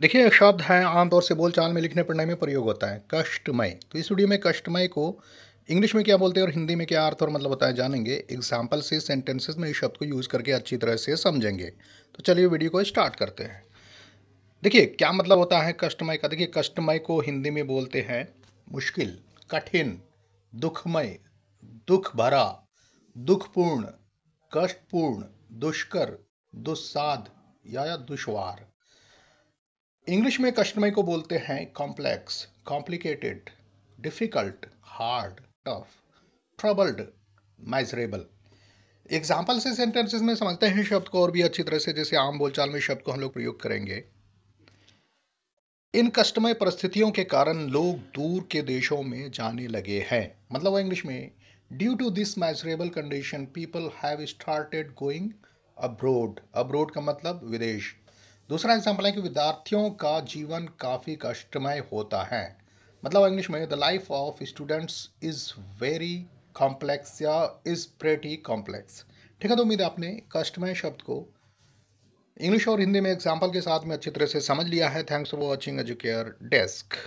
देखिए एक शब्द है आमतौर से बोलचाल में लिखने पढ़ने में प्रयोग होता है कष्टमय तो इस वीडियो में कष्टमय को इंग्लिश में क्या बोलते हैं और हिंदी में क्या अर्थ और मतलब होता है जानेंगे एग्जाम्पल से सेंटेंसेस में इस शब्द को यूज़ करके अच्छी तरह से समझेंगे तो चलिए वीडियो को स्टार्ट करते हैं देखिए क्या मतलब होता है कष्टमय का देखिए कष्टमय को हिंदी में बोलते हैं मुश्किल कठिन दुखमय दुख भरा दुखपूर्ण कष्टपूर्ण दुष्कर दुस्साध या, या दुश्वार इंग्लिश में कस्टमर को बोलते हैं complex complicated difficult hard tough troubled miserable example से सेंटेंसेस में समझते हैं शब्द को और भी अच्छी तरह से जैसे आम बोलचाल में शब्द को हम लोग प्रयोग करेंगे इन कष्टमय परिस्थितियों के कारण लोग दूर के देशों में जाने लगे हैं मतलब वो इंग्लिश में due to this miserable condition people have started going abroad abroad का मतलब विदेश दूसरा एग्जाम्पल है कि विद्यार्थियों का जीवन काफ़ी कष्टमय होता है मतलब इंग्लिश में the life of students is very complex या इज़ प्रेटी कॉम्प्लेक्स ठीक है तो उम्मीद आपने कष्टमय शब्द को इंग्लिश और हिंदी में एग्जाम्पल के साथ में अच्छी तरह से समझ लिया है thanks for watching Educare desk